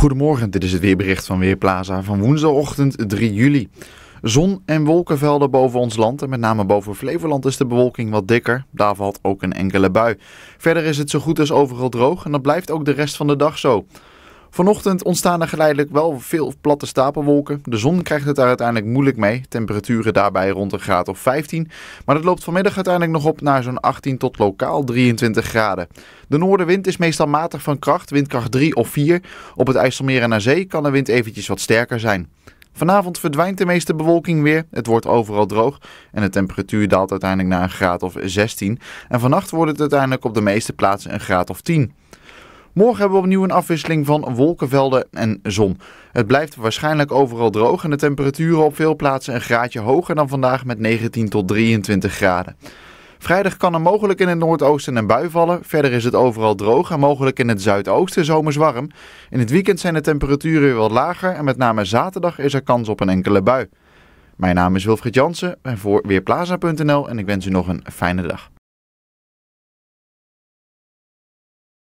Goedemorgen, dit is het weerbericht van Weerplaza van woensdagochtend 3 juli. Zon en wolkenvelden boven ons land en met name boven Flevoland is de bewolking wat dikker. Daar valt ook een enkele bui. Verder is het zo goed als overal droog en dat blijft ook de rest van de dag zo. Vanochtend ontstaan er geleidelijk wel veel platte stapelwolken. De zon krijgt het daar uiteindelijk moeilijk mee. Temperaturen daarbij rond een graad of 15. Maar dat loopt vanmiddag uiteindelijk nog op naar zo'n 18 tot lokaal 23 graden. De noordenwind is meestal matig van kracht, windkracht 3 of 4. Op het IJsselmeer en aan zee kan de wind eventjes wat sterker zijn. Vanavond verdwijnt de meeste bewolking weer. Het wordt overal droog en de temperatuur daalt uiteindelijk naar een graad of 16. En vannacht wordt het uiteindelijk op de meeste plaatsen een graad of 10. Morgen hebben we opnieuw een afwisseling van wolkenvelden en zon. Het blijft waarschijnlijk overal droog en de temperaturen op veel plaatsen een graadje hoger dan vandaag met 19 tot 23 graden. Vrijdag kan er mogelijk in het noordoosten een bui vallen. Verder is het overal droog en mogelijk in het zuidoosten zomers warm. In het weekend zijn de temperaturen weer wat lager en met name zaterdag is er kans op een enkele bui. Mijn naam is Wilfried Jansen en voor Weerplaza.nl en ik wens u nog een fijne dag.